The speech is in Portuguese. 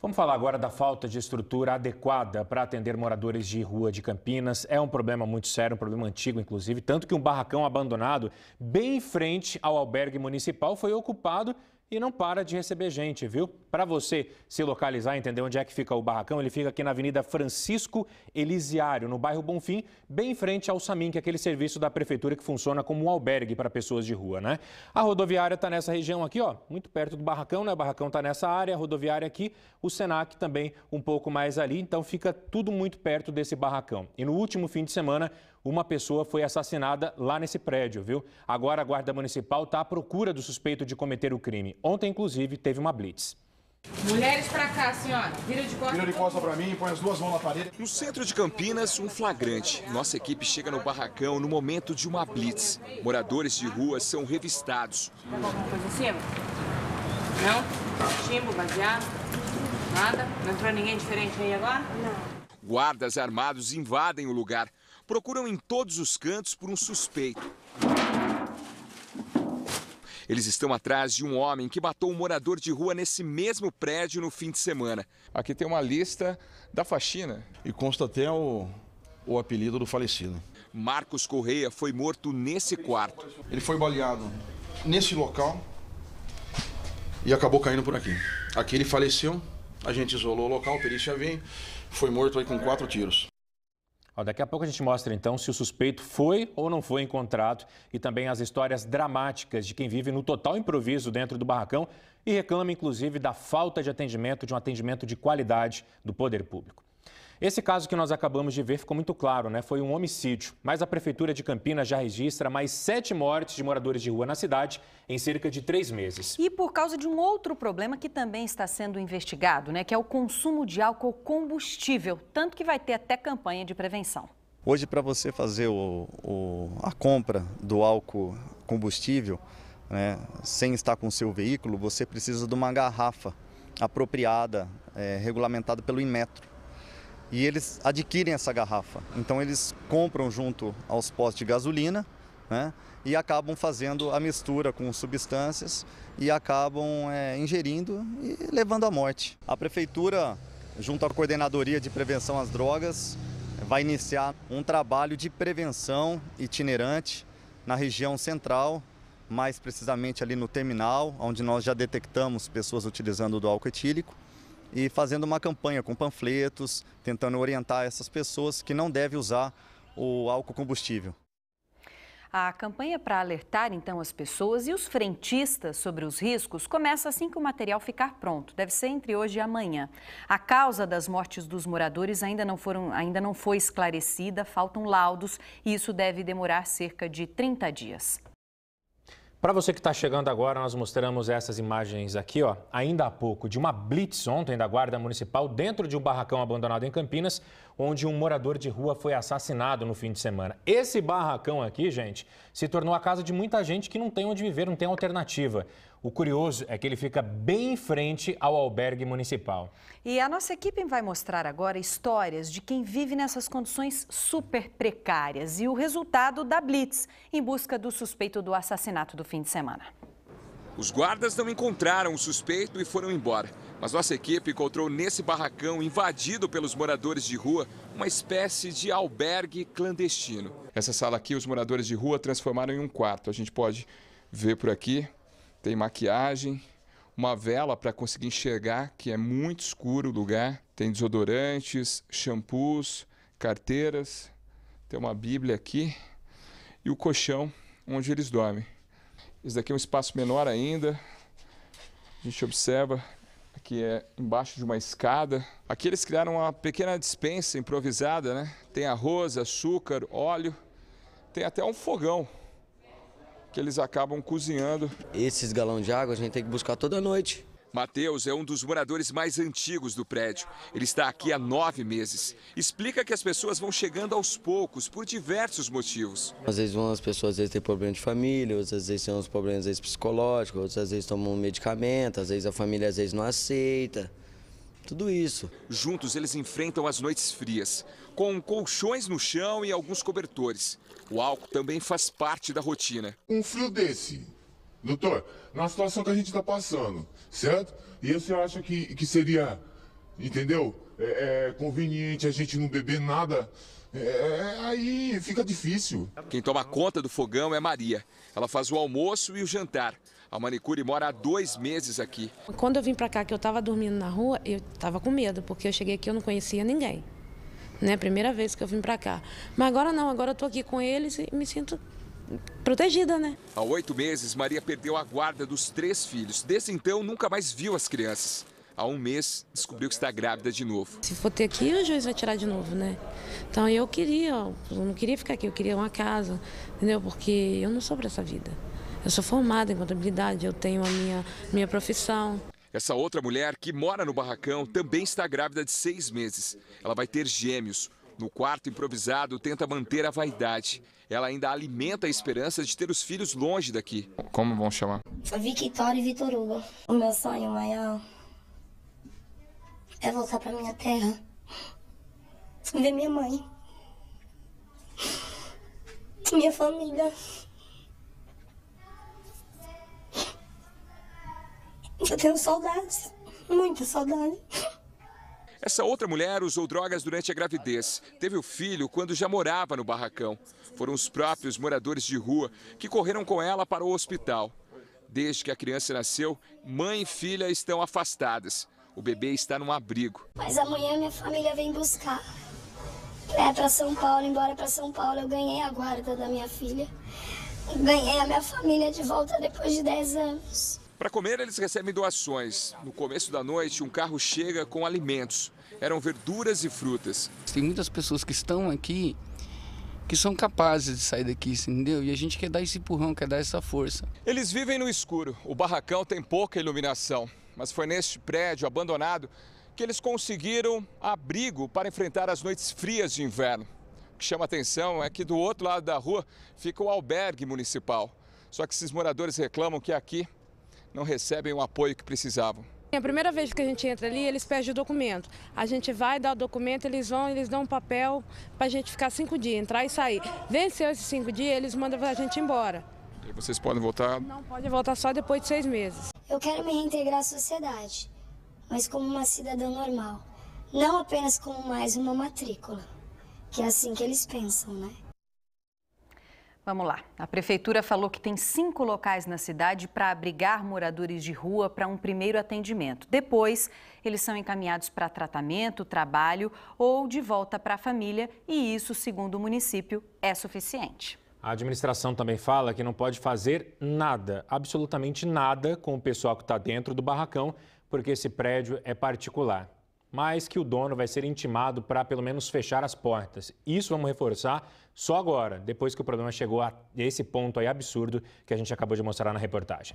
Vamos falar agora da falta de estrutura adequada para atender moradores de rua de Campinas. É um problema muito sério, um problema antigo, inclusive, tanto que um barracão abandonado, bem em frente ao albergue municipal, foi ocupado e não para de receber gente, viu? Para você se localizar e entender onde é que fica o barracão, ele fica aqui na Avenida Francisco Elisiário, no bairro Bonfim, bem em frente ao Samin, que é aquele serviço da prefeitura que funciona como um albergue para pessoas de rua, né? A rodoviária está nessa região aqui, ó, muito perto do barracão, né? O barracão está nessa área, a rodoviária aqui, o Senac também um pouco mais ali, então fica tudo muito perto desse barracão. E no último fim de semana, uma pessoa foi assassinada lá nesse prédio, viu? Agora a Guarda Municipal está à procura do suspeito de cometer o crime. Ontem, inclusive, teve uma blitz. Mulheres pra cá, senhora. Vira de costas. Vira de costas pra mim, põe as duas mãos na parede. No centro de Campinas, um flagrante. Nossa equipe chega no barracão no momento de uma blitz. Moradores de rua são revistados. Tem alguma coisa cima? Não? Chimbo, baseado? Nada? Não entrou ninguém diferente aí agora? Não. Guardas armados invadem o lugar procuram em todos os cantos por um suspeito. Eles estão atrás de um homem que matou um morador de rua nesse mesmo prédio no fim de semana. Aqui tem uma lista da faxina. E consta até o, o apelido do falecido. Marcos Correia foi morto nesse quarto. Ele foi baleado nesse local e acabou caindo por aqui. Aqui ele faleceu, a gente isolou o local, a perícia veio, foi morto aí com quatro tiros daqui a pouco a gente mostra então se o suspeito foi ou não foi encontrado e também as histórias dramáticas de quem vive no total improviso dentro do barracão e reclama inclusive da falta de atendimento, de um atendimento de qualidade do poder público. Esse caso que nós acabamos de ver ficou muito claro, né? Foi um homicídio. Mas a Prefeitura de Campinas já registra mais sete mortes de moradores de rua na cidade em cerca de três meses. E por causa de um outro problema que também está sendo investigado, né? Que é o consumo de álcool combustível. Tanto que vai ter até campanha de prevenção. Hoje, para você fazer o, o, a compra do álcool combustível, né, sem estar com o seu veículo, você precisa de uma garrafa apropriada, é, regulamentada pelo Inmetro e eles adquirem essa garrafa. Então eles compram junto aos postos de gasolina né, e acabam fazendo a mistura com substâncias e acabam é, ingerindo e levando à morte. A prefeitura, junto à Coordenadoria de Prevenção às Drogas, vai iniciar um trabalho de prevenção itinerante na região central, mais precisamente ali no terminal, onde nós já detectamos pessoas utilizando do álcool etílico e fazendo uma campanha com panfletos, tentando orientar essas pessoas que não devem usar o álcool combustível. A campanha para alertar então as pessoas e os frentistas sobre os riscos começa assim que o material ficar pronto. Deve ser entre hoje e amanhã. A causa das mortes dos moradores ainda não, foram, ainda não foi esclarecida, faltam laudos e isso deve demorar cerca de 30 dias. Para você que está chegando agora, nós mostramos essas imagens aqui, ó, ainda há pouco, de uma blitz ontem da Guarda Municipal dentro de um barracão abandonado em Campinas, onde um morador de rua foi assassinado no fim de semana. Esse barracão aqui, gente, se tornou a casa de muita gente que não tem onde viver, não tem alternativa. O curioso é que ele fica bem em frente ao albergue municipal. E a nossa equipe vai mostrar agora histórias de quem vive nessas condições super precárias e o resultado da Blitz em busca do suspeito do assassinato do fim de semana. Os guardas não encontraram o suspeito e foram embora. Mas nossa equipe encontrou nesse barracão, invadido pelos moradores de rua, uma espécie de albergue clandestino. Essa sala aqui, os moradores de rua transformaram em um quarto. A gente pode ver por aqui, tem maquiagem, uma vela para conseguir enxergar, que é muito escuro o lugar. Tem desodorantes, shampoos, carteiras, tem uma bíblia aqui e o colchão onde eles dormem. Esse daqui é um espaço menor ainda. A gente observa que é embaixo de uma escada. Aqui eles criaram uma pequena dispensa improvisada, né? Tem arroz, açúcar, óleo, tem até um fogão que eles acabam cozinhando. Esses galões de água a gente tem que buscar toda noite. Matheus é um dos moradores mais antigos do prédio. Ele está aqui há nove meses. Explica que as pessoas vão chegando aos poucos, por diversos motivos. Às vezes vão as pessoas às vezes, têm problema de família, outras às vezes têm uns problemas às vezes, psicológicos, outras às vezes tomam um medicamento, às vezes a família às vezes não aceita. Tudo isso. Juntos eles enfrentam as noites frias, com colchões no chão e alguns cobertores. O álcool também faz parte da rotina. Um frio desse Doutor, na situação que a gente está passando, certo? E você acha que, que seria, entendeu? É, é conveniente a gente não beber nada é, é, é, aí fica difícil. Quem toma conta do fogão é Maria. Ela faz o almoço e o jantar. A manicure mora há dois meses aqui. Quando eu vim para cá, que eu estava dormindo na rua, eu estava com medo, porque eu cheguei aqui eu não conhecia ninguém. Né? Primeira vez que eu vim para cá. Mas agora não, agora eu tô aqui com eles e me sinto protegida, né? Há oito meses, Maria perdeu a guarda dos três filhos. Desde então, nunca mais viu as crianças. Há um mês, descobriu que está grávida de novo. Se for ter aqui, o juiz vai tirar de novo, né? Então eu queria, eu não queria ficar aqui, eu queria uma casa, entendeu? Porque eu não sou para essa vida. Eu sou formada em contabilidade, eu tenho a minha, minha profissão. Essa outra mulher que mora no barracão também está grávida de seis meses. Ela vai ter gêmeos. No quarto improvisado, tenta manter a vaidade. Ela ainda alimenta a esperança de ter os filhos longe daqui. Como vão chamar? Victória e Vitor Hugo. O meu sonho maior é voltar para minha terra, ver minha mãe, minha família. Eu tenho saudades, muita saudade. Essa outra mulher usou drogas durante a gravidez. Teve o filho quando já morava no barracão. Foram os próprios moradores de rua que correram com ela para o hospital. Desde que a criança nasceu, mãe e filha estão afastadas. O bebê está num abrigo. Mas amanhã minha família vem buscar. É para São Paulo, embora para São Paulo eu ganhei a guarda da minha filha. Ganhei a minha família de volta depois de 10 anos. Para comer, eles recebem doações. No começo da noite, um carro chega com alimentos eram verduras e frutas. Tem muitas pessoas que estão aqui que são capazes de sair daqui, entendeu? E a gente quer dar esse empurrão, quer dar essa força. Eles vivem no escuro. O barracão tem pouca iluminação, mas foi neste prédio abandonado que eles conseguiram abrigo para enfrentar as noites frias de inverno. O que chama atenção é que do outro lado da rua fica o albergue municipal. Só que esses moradores reclamam que aqui não recebem o apoio que precisavam. A primeira vez que a gente entra ali, eles pedem o documento. A gente vai dar o documento, eles vão, eles dão um papel para a gente ficar cinco dias, entrar e sair. Venceu esses cinco dias, eles mandam a gente embora. E vocês podem voltar? Não, pode voltar só depois de seis meses. Eu quero me reintegrar à sociedade, mas como uma cidadã normal. Não apenas como mais uma matrícula, que é assim que eles pensam, né? Vamos lá. A prefeitura falou que tem cinco locais na cidade para abrigar moradores de rua para um primeiro atendimento. Depois, eles são encaminhados para tratamento, trabalho ou de volta para a família, e isso, segundo o município, é suficiente. A administração também fala que não pode fazer nada, absolutamente nada, com o pessoal que está dentro do barracão, porque esse prédio é particular mas que o dono vai ser intimado para pelo menos fechar as portas. Isso vamos reforçar só agora, depois que o problema chegou a esse ponto aí absurdo que a gente acabou de mostrar na reportagem.